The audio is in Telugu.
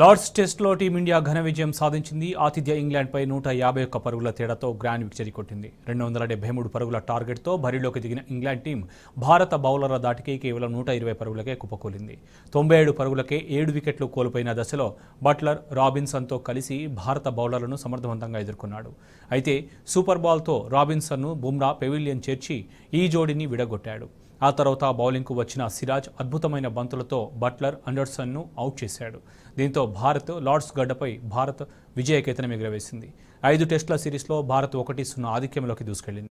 లార్డ్స్ టెస్ట్లో టీమిండియా ఘన విజయం సాధించింది ఆతిథ్య ఇంగ్లాండ్పై నూట యాభై ఒక్క పరుగుల తేడాతో గ్రాండ్ విక్టరీ కొట్టింది రెండు వందల డెబ్బై మూడు పరుగుల టార్గెట్తో బరిలోకి దిగిన ఇంగ్లాండ్ టీం భారత బౌలర్ల దాటికి కేవలం నూట ఇరవై పరుగులకే కుప్పకూలింది తొంభై ఏడు పరుగులకే ఏడు వికెట్లు కోల్పోయిన దశలో బట్లర్ రాబిన్సన్తో కలిసి భారత బౌలర్లను సమర్థవంతంగా ఎదుర్కొన్నాడు అయితే సూపర్ బాల్తో రాబిన్సన్ను బుమ్రా పెవిలియన్ చేర్చి ఈ జోడీని విడగొట్టాడు ఆ తర్వాత బౌలింగ్కు వచ్చిన సిరాజ్ అద్భుతమైన బంతులతో బట్లర్ అండర్సన్ను అవుట్ చేశాడు దీంతో భారత్ లార్డ్స్ గడ్డపై భారత్ విజయ ఎగురవేసింది ఐదు టెస్టుల సిరీస్లో భారత్ ఒకటి సున్నా ఆధిక్యంలోకి దూసుకెళ్లింది